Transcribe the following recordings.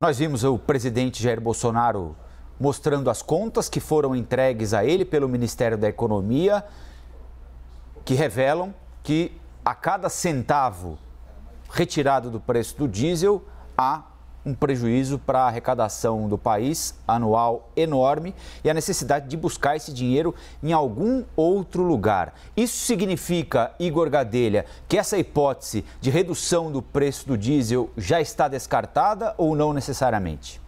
Nós vimos o presidente Jair Bolsonaro mostrando as contas que foram entregues a ele pelo Ministério da Economia, que revelam que a cada centavo retirado do preço do diesel há um prejuízo para a arrecadação do país anual enorme e a necessidade de buscar esse dinheiro em algum outro lugar. Isso significa, Igor Gadelha, que essa hipótese de redução do preço do diesel já está descartada ou não necessariamente?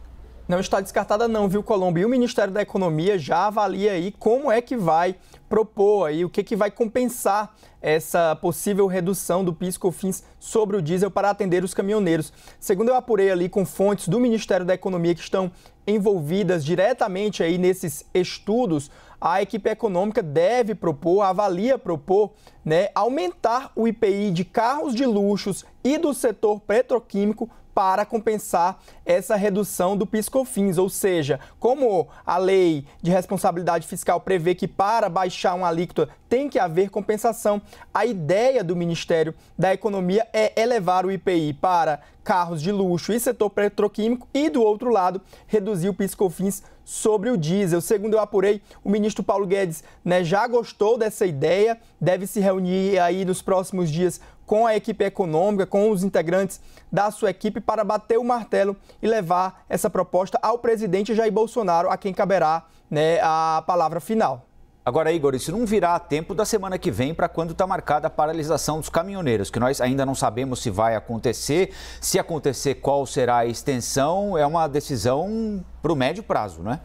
não está descartada não, viu, Colombo? E o Ministério da Economia já avalia aí como é que vai propor aí, o que, que vai compensar essa possível redução do PIS/COFINS sobre o diesel para atender os caminhoneiros. Segundo eu apurei ali com fontes do Ministério da Economia que estão envolvidas diretamente aí nesses estudos, a equipe econômica deve propor, avalia propor, né, aumentar o IPI de carros de luxos e do setor petroquímico para compensar essa redução do PiscoFins, ou seja, como a lei de responsabilidade fiscal prevê que para baixar uma alíquota tem que haver compensação, a ideia do Ministério da Economia é elevar o IPI para carros de luxo e setor petroquímico e do outro lado reduzir o PiscoFins sobre o diesel. Segundo eu apurei, o ministro Paulo Guedes né, já gostou dessa ideia, deve se reunir aí nos próximos dias com a equipe econômica, com os integrantes da sua equipe para bater o martelo e levar essa proposta ao presidente Jair Bolsonaro, a quem caberá né, a palavra final. Agora, Igor, isso não virá a tempo da semana que vem para quando está marcada a paralisação dos caminhoneiros, que nós ainda não sabemos se vai acontecer, se acontecer qual será a extensão, é uma decisão para o médio prazo, não é?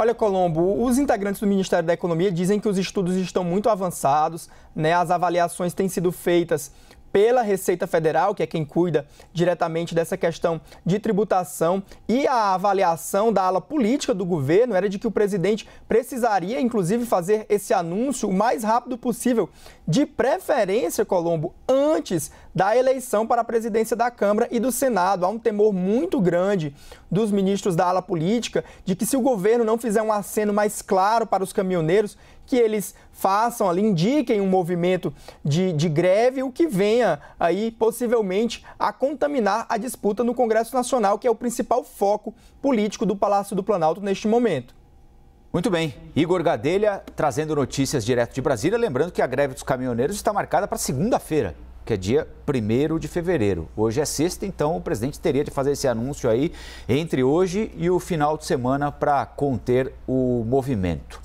Olha, Colombo, os integrantes do Ministério da Economia dizem que os estudos estão muito avançados, né? As avaliações têm sido feitas pela Receita Federal, que é quem cuida diretamente dessa questão de tributação, e a avaliação da ala política do governo era de que o presidente precisaria, inclusive, fazer esse anúncio o mais rápido possível, de preferência, Colombo, antes da eleição para a presidência da Câmara e do Senado. Há um temor muito grande dos ministros da ala política de que, se o governo não fizer um aceno mais claro para os caminhoneiros, que eles façam ali, indiquem um movimento de, de greve, o que venha aí possivelmente a contaminar a disputa no Congresso Nacional, que é o principal foco político do Palácio do Planalto neste momento. Muito bem, Igor Gadelha trazendo notícias direto de Brasília. Lembrando que a greve dos caminhoneiros está marcada para segunda-feira, que é dia 1 de fevereiro. Hoje é sexta, então o presidente teria de fazer esse anúncio aí entre hoje e o final de semana para conter o movimento.